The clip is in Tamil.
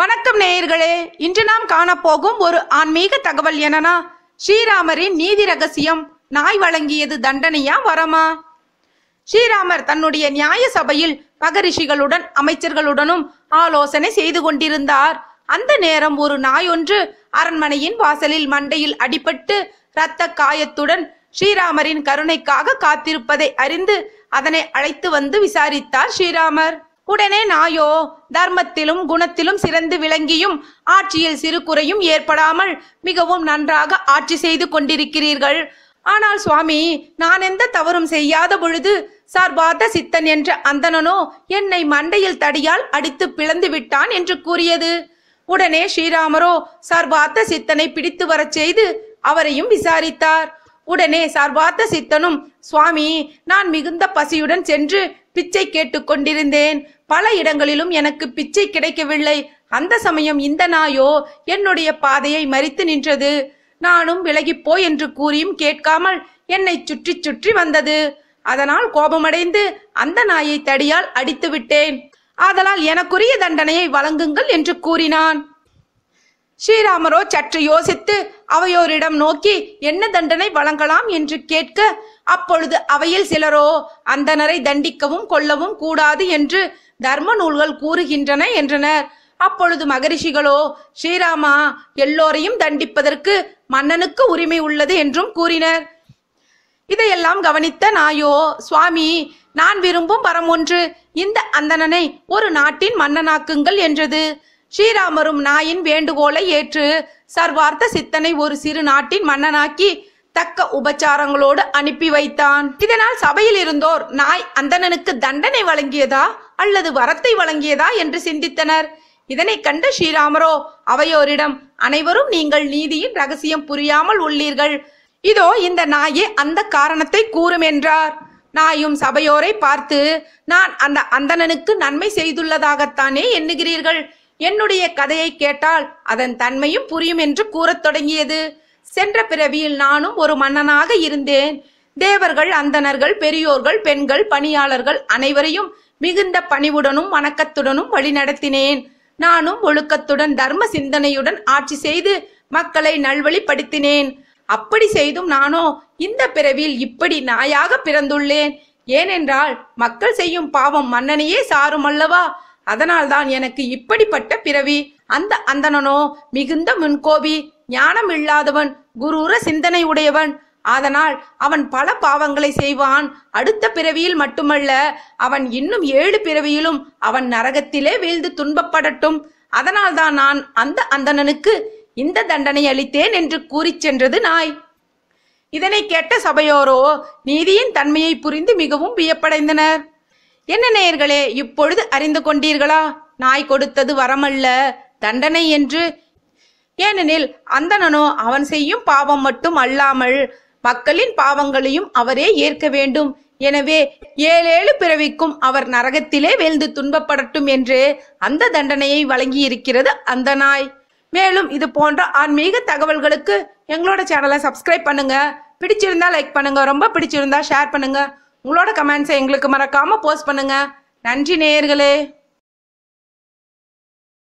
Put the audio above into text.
வணக்கம் நேயர்களே இன்று நாம் காணப்போகும் ஒரு ஆன்மீக தகவல் என்னன்னா ஸ்ரீராமரின் நீதி ரகசியம் நாய் வழங்கியது தண்டனையா வரமா ஸ்ரீராமர் தன்னுடைய நியாய சபையில் மகரிஷிகளுடன் அமைச்சர்களுடனும் ஆலோசனை செய்து கொண்டிருந்தார் அந்த நேரம் ஒரு நாய் ஒன்று அரண்மனையின் வாசலில் மண்டையில் அடிபட்டு இரத்த காயத்துடன் ஸ்ரீராமரின் கருணைக்காக காத்திருப்பதை அறிந்து அதனை அழைத்து வந்து விசாரித்தார் ஸ்ரீராமர் உடனே நாயோ தர்மத்திலும் குணத்திலும் சிறந்து விளங்கியும் ஆட்சியில் சிறு குறையும் ஏற்படாமல் மிகவும் நன்றாக ஆட்சி செய்து கொண்டிருக்கிறீர்கள் ஆனால் சுவாமி நான் எந்த தவறும் செய்யாத பொழுது சார்பாத சித்தன் என்ற அந்தனனோ என்னை மண்டையில் தடியால் அடித்து பிளந்து விட்டான் என்று கூறியது உடனே ஸ்ரீராமரோ சார்பாத்த சித்தனை பிடித்து வரச் செய்து அவரையும் விசாரித்தார் உடனே சார்பாத்த சித்தனும் சுவாமி நான் மிகுந்த பசியுடன் சென்று பிச்சை கேட்டுக்கொண்டிருந்தேன் பல இடங்களிலும் எனக்கு பிச்சை கிடைக்கவில்லை அந்த சமயம் இந்த நாயோ என்னுடைய பாதையை மறித்து நின்றது நானும் விலகிப்போ என்று கூறியும் கேட்காமல் என்னை சுற்றி சுற்றி வந்தது அதனால் கோபமடைந்து அந்த நாயை தடியால் அடித்து விட்டேன் ஆதலால் எனக்குரிய தண்டனையை வழங்குங்கள் என்று கூறினான் ஸ்ரீராமரோ சற்று யோசித்து அவையோரிடம் நோக்கி என்ன தண்டனை வழங்கலாம் என்று கேட்க அப்பொழுது அவையில் சிலரோ அந்தனரை தண்டிக்கவும் கொல்லவும் கூடாது என்று தர்ம நூல்கள் கூறுகின்றன என்றனர் அப்பொழுது மகரிஷிகளோ ஸ்ரீராமா எல்லோரையும் தண்டிப்பதற்கு மன்னனுக்கு உரிமை உள்ளது என்றும் கூறினர் இதையெல்லாம் கவனித்த நாயோ சுவாமி நான் விரும்பும் வரம் ஒன்று இந்த அந்தணனை ஒரு நாட்டின் மன்னனாக்குங்கள் என்றது ஸ்ரீராமரும் நாயின் வேண்டுகோளை ஏற்று சர்வார்த்த சித்தனை ஒரு சிறு நாட்டின் மன்னனாக்கி தக்க உபச்சாரங்களோடு அனுப்பி வைத்தான் இதனால் சபையில் இருந்தோர் நாய் அந்தணனுக்கு தண்டனை வழங்கியதா அல்லது வரத்தை வழங்கியதா என்று சிந்தித்தனர் இதனை கண்ட ஸ்ரீராமரோ அவையோரிடம் அனைவரும் நீங்கள் நீதியின் ரகசியம் புரியாமல் உள்ளீர்கள் இதோ இந்த நாயே அந்த காரணத்தை கூறும் என்றார் நாயும் சபையோரை பார்த்து நான் அந்த அந்தணனுக்கு நன்மை செய்துள்ளதாகத்தானே எண்ணுகிறீர்கள் என்னுடைய கதையை கேட்டால் அதன் தன்மையும் புரியும் என்று கூறத் தொடங்கியது சென்ற பிறவியில் நானும் ஒரு மன்னனாக இருந்தேன் தேவர்கள் அந்தனர்கள் பெரியோர்கள் பெண்கள் பணியாளர்கள் அனைவரையும் மிகுந்த பணிவுடனும் வணக்கத்துடனும் வழிநடத்தினேன் நானும் ஒழுக்கத்துடன் தர்ம சிந்தனையுடன் ஆட்சி செய்து மக்களை நல்வழிப்படுத்தினேன் அப்படி செய்தும் நானோ இந்த பிறவியில் இப்படி நாயாக பிறந்துள்ளேன் ஏனென்றால் மக்கள் செய்யும் பாவம் மன்னனையே சாரும் அல்லவா அதனால்தான் எனக்கு இப்படிப்பட்ட பிறவி அந்த அந்தனனோ மிகுந்த முன்கோபி ஞானம் இல்லாதவன் குரூர சிந்தனை உடையவன் அதனால் அவன் பல பாவங்களை செய்வான் அடுத்த பிறவியில் மட்டுமல்ல அவன் இன்னும் ஏழு பிறவியிலும் அவன் நரகத்திலே வீழ்ந்து துன்பப்படட்டும் அதனால்தான் நான் அந்த அந்தணனுக்கு இந்த தண்டனை அளித்தேன் என்று கூறிச் சென்றது நாய் இதனை கேட்ட சபையோரோ நீதியின் தன்மையை புரிந்து மிகவும் வியப்படைந்தனர் என்ன நேயர்களே இப்பொழுது அறிந்து கொண்டீர்களா நாய் கொடுத்தது வரமல்ல தண்டனை என்று ஏனெனில் அந்தனனோ அவன் செய்யும் பாவம் மட்டும் அல்லாமல் மக்களின் பாவங்களையும் அவரே ஏற்க வேண்டும் எனவே ஏழேழு பிறவிக்கும் அவர் நரகத்திலே வீழ்ந்து துன்பப்படட்டும் என்று அந்த தண்டனையை வழங்கி இருக்கிறது அந்த நாய் மேலும் இது போன்ற ஆன்மீக தகவல்களுக்கு எங்களோட சேனலை சப்ஸ்கிரைப் பண்ணுங்க பிடிச்சிருந்தா லைக் பண்ணுங்க ரொம்ப பிடிச்சிருந்தா ஷேர் பண்ணுங்க உங்களோட கமெண்ட்ஸை எங்களுக்கு மறக்காமல் போஸ்ட் பண்ணுங்கள் நன்றி நேயர்களே